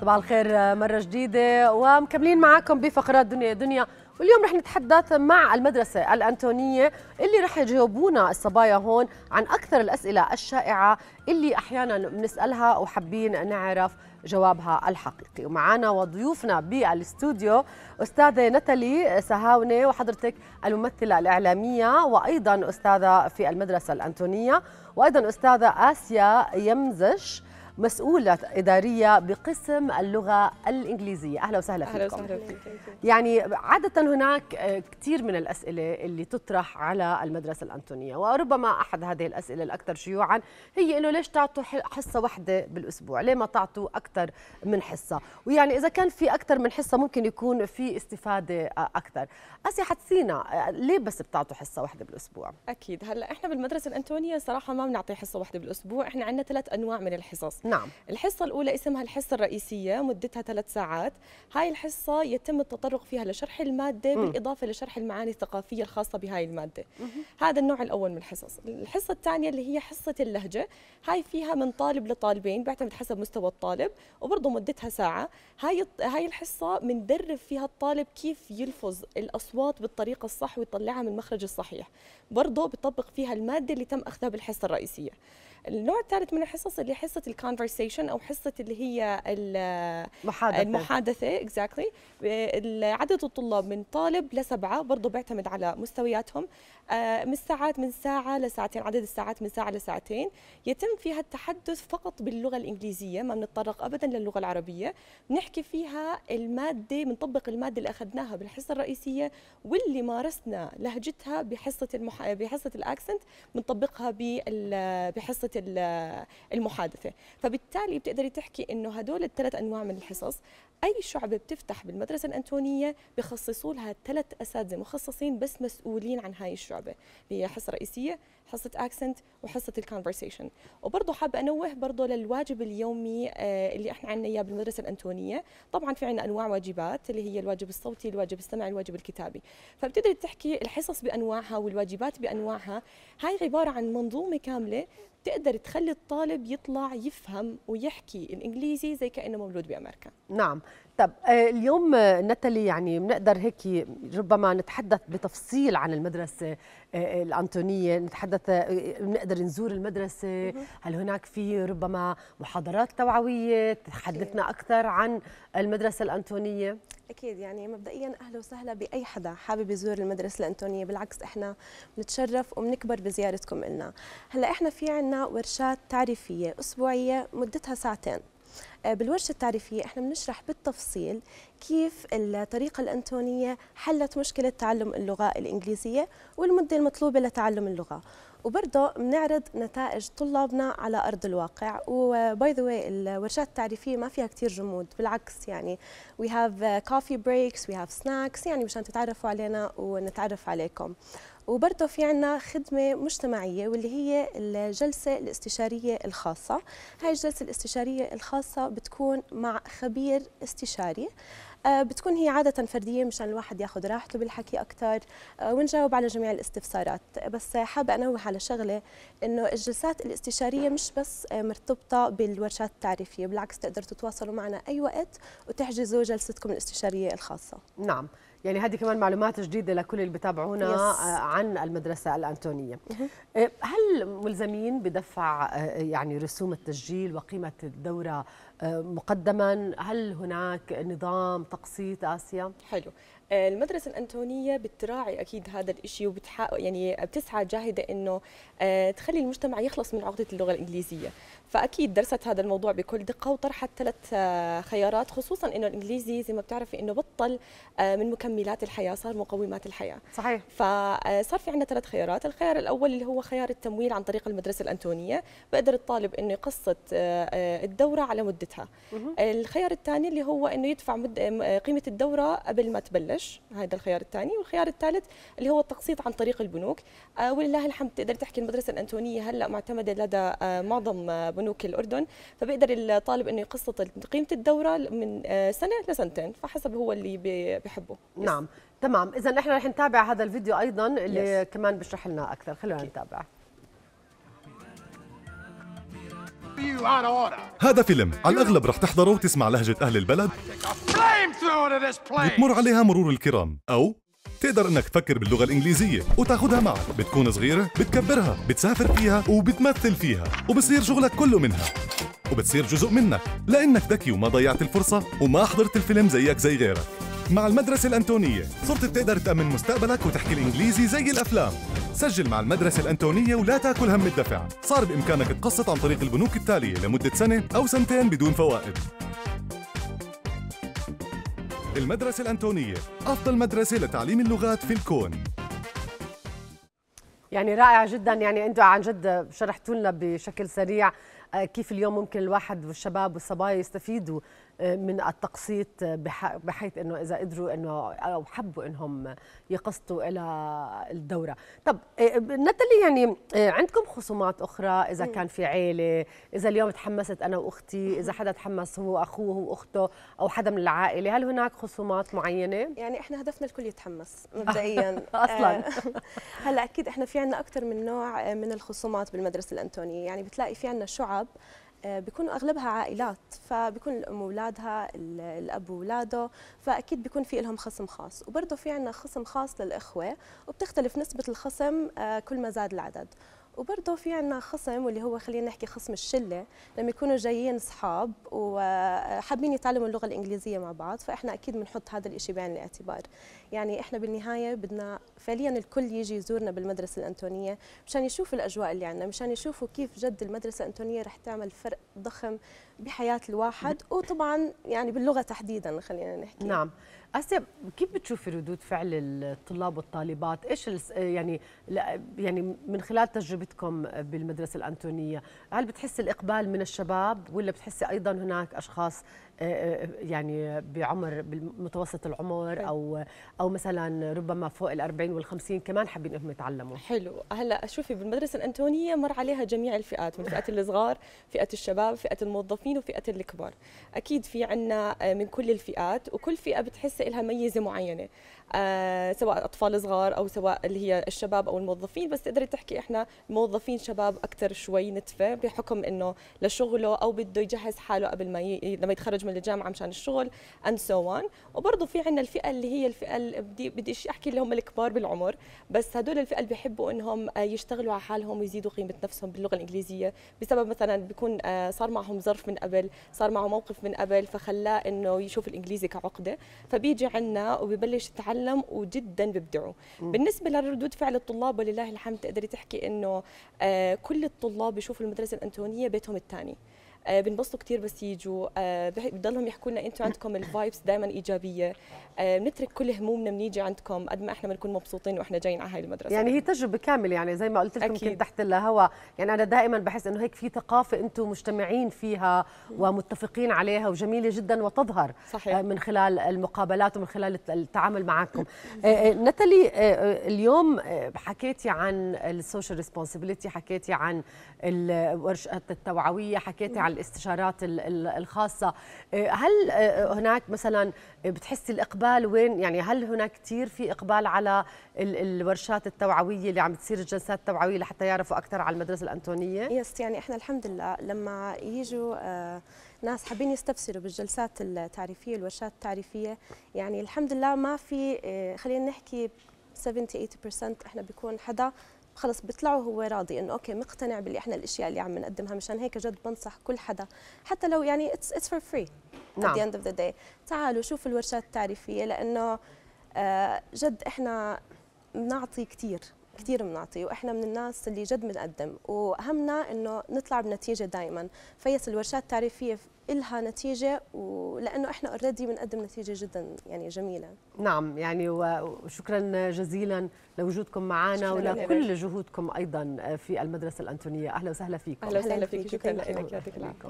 صباح الخير مرة جديدة ومكملين معكم بفقرات دنيا دنيا واليوم رح نتحدث مع المدرسة الأنتونية اللي رح يجاوبونا الصبايا هون عن أكثر الأسئلة الشائعة اللي أحيانا بنسألها وحابين نعرف جوابها الحقيقي ومعنا وضيوفنا بالاستوديو أستاذة نتالي سهاونة وحضرتك الممثلة الإعلامية وأيضا أستاذة في المدرسة الأنتونية وأيضا أستاذة آسيا يمزش مسؤولة إدارية بقسم اللغة الإنجليزية أهلا وسهلا فيكم أهلا وسهلا فيك. يعني عادة هناك آه، كثير من الأسئلة اللي تطرح على المدرسة الأنتونية وربما أحد هذه الأسئلة الأكثر شيوعا هي إنه ليش تعطوا حصة واحدة بالأسبوع ليه ما تعطوا أكثر من حصة ويعني إذا كان في أكثر من حصة ممكن يكون في استفادة آه، أكثر أسي حتسينا آه، ليه بس بتعطوا حصة واحدة بالأسبوع أكيد هلا إحنا بالمدرسة الأنتونية صراحة ما بنعطي حصة واحدة بالأسبوع إحنا عندنا ثلاث أنواع من الحصص نعم الحصة الأولى اسمها الحصة الرئيسية مدتها ثلاث ساعات هاي الحصة يتم التطرق فيها لشرح المادة م. بالإضافة لشرح المعاني الثقافية الخاصة بهاي المادة م. هذا النوع الأول من الحصص الحصة الثانية اللي هي حصة اللهجة هاي فيها من طالب لطالبين بيعتمد حسب مستوى الطالب وبرضه مدتها ساعة هاي هاي الحصة بندرب فيها الطالب كيف يلفظ الأصوات بالطريقة الصح ويطلعها من المخرج الصحيح برضه بطبق فيها المادة اللي تم أخذها بالحصة الرئيسية النوع الثالث من الحصص اللي حصه الكونفرسيشن او حصه اللي هي المحادثه المحادثه اكزاكتلي exactly. عدد الطلاب من طالب لسبعه برضه بيعتمد على مستوياتهم آه، من الساعات من ساعه لساعتين عدد الساعات من ساعه لساعتين يتم فيها التحدث فقط باللغه الانجليزيه ما بنتطرق ابدا للغه العربيه بنحكي فيها الماده بنطبق الماده اللي اخذناها بالحصه الرئيسيه واللي مارسنا لهجتها بحصه المح... بحصه الاكسنت بنطبقها بحصه المحادثه فبالتالي بتقدري تحكي انه هدول الثلاث انواع من الحصص اي شعبه بتفتح بالمدرسه الانتونيه بخصصوا لها ثلاث اساتذه مخصصين بس مسؤولين عن هاي الشعبه اللي هي حصه رئيسيه حصه اكسنت وحصه الكونفرسيشن وبرضه حابه انوه برضه للواجب اليومي آه، اللي احنا عندنا اياه بالمدرسه الانتونيه طبعا في عندنا انواع واجبات اللي هي الواجب الصوتي الواجب السمعي الواجب الكتابي فبتقدري تحكي الحصص بانواعها والواجبات بانواعها هاي عباره عن منظومه كامله تقدر تخلي الطالب يطلع يفهم ويحكي الانجليزي زي كانه مولود بامريكا نعم طب آه، اليوم آه، نتالي يعني بنقدر هيك ربما نتحدث بتفصيل عن المدرسه آه، الانطونيه نتحدث بنقدر نزور المدرسه هل هناك في ربما محاضرات توعويه تحدثنا اكثر عن المدرسه الانطونيه اكيد يعني مبدئيا اهلا وسهلا باي حدا حابب يزور المدرسه الانطونيه بالعكس احنا بنتشرف وبنكبر بزيارتكم لنا هلا احنا في عنا ورشات تعريفيه اسبوعيه مدتها ساعتين آه، بالورشه التعريفيه احنا بنشرح بالتفصيل كيف الطريقه الانتونيه حلت مشكله تعلم اللغه الانجليزيه والمده المطلوبه لتعلم اللغه وبرضه بنعرض نتائج طلابنا على ارض الواقع وباي ذا واي الورشات التعريفيه ما فيها كثير جمود بالعكس يعني وي هاف كوفي بريكس وي هاف سناكس يعني مشان تتعرفوا علينا ونتعرف عليكم وبرضه في عنا خدمة مجتمعية واللي هي الجلسة الاستشارية الخاصة هاي الجلسة الاستشارية الخاصة بتكون مع خبير استشاري آه، بتكون هي عادة فردية مشان الواحد ياخذ راحته بالحكي أكثر آه، ونجاوب على جميع الاستفسارات بس حابة أنوه على شغلة إنه الجلسات الاستشارية مش بس آه، مرتبطة بالورشات التعريفية بالعكس تقدروا تتواصلوا معنا أي وقت وتحجزوا جلستكم الاستشارية الخاصة نعم يعني هذه كمان معلومات جديدة لكل اللي بتابعونا آه، عن المدرسة الأنتونية آه، هل ملزمين بدفع آه، يعني رسوم التسجيل وقيمة الدورة مقدما هل هناك نظام تقسيط آسيا؟ حلو المدرسة الأنتونية بتراعي أكيد هذا الشيء وبتحقق يعني بتسعى جاهدة إنه آه، تخلي المجتمع يخلص من عقدة اللغة الإنجليزية فأكيد درست هذا الموضوع بكل دقة وطرحت ثلاث آه، خيارات خصوصا إنه الإنجليزي زي ما بتعرفي إنه بطل آه، من مكملات الحياة صار مقومات الحياة صحيح فصار في عندنا ثلاث خيارات الخيار الأول اللي هو خيار التمويل عن طريق المدرسة الأنتونية بقدر الطالب إنه يقسط الدورة على مدتها الخيار الثاني اللي هو إنه يدفع قيمة الدورة قبل ما تبلش الانتاج هذا الخيار الثاني والخيار الثالث اللي هو التقسيط عن طريق البنوك آه، ولله الحمد تقدر تحكي المدرسه الانتونيه هلا معتمده لدى آه، معظم آه، بنوك الاردن فبيقدر الطالب انه يقسط قيمه الدوره من سنه لسنتين فحسب هو اللي بحبه نعم تمام اذا نحن رح نتابع هذا الفيديو ايضا اللي يس. كمان بشرح لنا اكثر خلونا okay. نتابعه هذا فيلم على الأغلب رح تحضره وتسمع لهجة أهل البلد بتمر عليها مرور الكرام أو تقدر انك تفكر باللغة الإنجليزية وتاخدها معك بتكون صغيرة بتكبرها بتسافر فيها وبتمثل فيها وبصير شغلك كله منها وبتصير جزء منك لأنك ذكي وما ضيعت الفرصة وما حضرت الفيلم زيك زي غيرك مع المدرسة الأنتونية صرت بتقدر تأمن مستقبلك وتحكي الإنجليزي زي الأفلام سجل مع المدرسة الأنتونية ولا تاكل هم الدفع صار بإمكانك تقسط عن طريق البنوك التالية لمدة سنة أو سنتين بدون فوائد المدرسة الأنتونية أفضل مدرسة لتعليم اللغات في الكون يعني رائع جدا يعني انتم عن جد شرحتوا لنا بشكل سريع كيف اليوم ممكن الواحد والشباب والصبايا يستفيدوا آه، من التقسيط بحيث انه اذا قدروا انه او حبوا انهم يقسطوا الى الدوره طب آه، نتلي يعني آه، عندكم خصومات اخرى اذا كان في عيله اذا اليوم تحمست انا واختي اذا حدا تحمس هو اخوه واخته او حدا من العائله هل هناك خصومات معينه يعني احنا هدفنا الكل يتحمس مبدئيا اصلا هلا اكيد احنا في عندنا اكثر من نوع من الخصومات بالمدرسه الانتونيه يعني بتلاقي في عندنا شعب الشباب آه، بيكونوا اغلبها عائلات فبيكون الام واولادها الاب واولاده فاكيد بيكون في لهم خصم خاص وبرضه في عندنا خصم خاص للاخوه وبتختلف نسبه الخصم آه، كل ما زاد العدد وبرضه في عنا خصم واللي هو خلينا نحكي خصم الشله لما يكونوا جايين اصحاب وحابين يتعلموا اللغه الانجليزيه مع بعض فاحنا اكيد بنحط هذا الشيء بعين الاعتبار يعني احنا بالنهايه بدنا فعليا الكل يجي يزورنا بالمدرسه الانتونيه مشان يشوفوا الاجواء اللي عندنا مشان يشوفوا كيف جد المدرسه الانتونيه رح تعمل فرق ضخم بحياه الواحد وطبعا يعني باللغه تحديدا خلينا نحكي نعم اسيا كيف بتشوفي ردود فعل الطلاب والطالبات ايش يعني يعني من خلال تجربتكم بالمدرسه الانتونيه هل بتحسي الاقبال من الشباب ولا بتحسي ايضا هناك اشخاص آه، آه، يعني بعمر متوسط العمر او او مثلا ربما فوق ال 40 وال 50 كمان حابين انهم يتعلموا حلو هلا شوفي بالمدرسه الانتونيه مر عليها جميع الفئات من فئه الصغار فئه الشباب فئه الموظفين وفئه الكبار اكيد في عنا آه، من كل الفئات وكل فئه بتحس لها ميزه معينه سواء اطفال صغار او سواء اللي هي الشباب او الموظفين بس تقدري تحكي احنا موظفين شباب اكثر شوي نتفه بحكم انه لشغله او بده يجهز حاله قبل ما ي... لما يتخرج من من الجامعه مشان الشغل اند سو so وبرضه في عندنا الفئه اللي هي الفئه اللي بدي بديش احكي اللي هم الكبار بالعمر بس هدول الفئه اللي بيحبوا انهم آه، يشتغلوا على حالهم ويزيدوا قيمه نفسهم باللغه الانجليزيه بسبب مثلا بيكون آه، صار معهم ظرف من قبل صار معه موقف من قبل فخلاه انه يشوف الانجليزي كعقده فبيجي عندنا وببلش يتعلم وجدا ببدعوا بالنسبه لردود فعل الطلاب ولله الحمد تقدري تحكي انه آه، كل الطلاب بيشوفوا المدرسه الانتونيه بيتهم الثاني آه، بنبسطوا كثير بس يجوا آه، بضلهم يحكوا لنا انتم عندكم الفايبس دائما ايجابيه آه، بنترك كل همومنا بنيجي عندكم قد ما احنا بنكون مبسوطين واحنا جايين على هاي المدرسه يعني هي تجربه كامله يعني زي ما قلت لكم يمكن تحت الهواء يعني انا دائما بحس انه هيك في ثقافه انتم مجتمعين فيها ومتفقين عليها وجميله جدا وتظهر صحيح. من خلال المقابلات ومن خلال التعامل معكم نتالي اليوم حكيتي عن السوشيال ريسبونسبيلتي حكيتي عن الورشات التوعويه حكيتي عن الاستشارات الخاصه آه، هل آه، هناك مثلا آه، بتحسي الاقبال وين يعني هل هناك كثير في اقبال على الورشات التوعويه اللي عم تصير الجلسات التوعويه لحتى يعرفوا اكثر على المدرسه الانطونيه يس يعني احنا الحمد لله لما يجوا ناس حابين يستبصروا بالجلسات التعريفيه الورشات التعريفيه يعني الحمد لله ما في خلينا نحكي 70 80% احنا بيكون حدا خلص بيطلعوا هو راضي انه اوكي مقتنع باللي احنا الاشياء اللي عم نقدمها مشان هيك جد بنصح كل حدا حتى لو يعني اتس اتس فور فري نعم. at the نعم. end of the تعالوا شوفوا الورشات التعريفيه لانه آه، جد احنا بنعطي كثير كثير بنعطي واحنا من الناس اللي جد بنقدم واهمنا انه نطلع بنتيجه دائما فيس الورشات التعريفيه إلها نتيجة ولأنه إحنا اوريدي بنقدم نتيجة جدا يعني جميلة نعم يعني وشكرا جزيلا لوجودكم معنا ولكل جهودكم أيضا في المدرسة الأنتونية أهلا وسهلا فيكم أهلا وسهلا فيك شكرا لك يعطيك العافية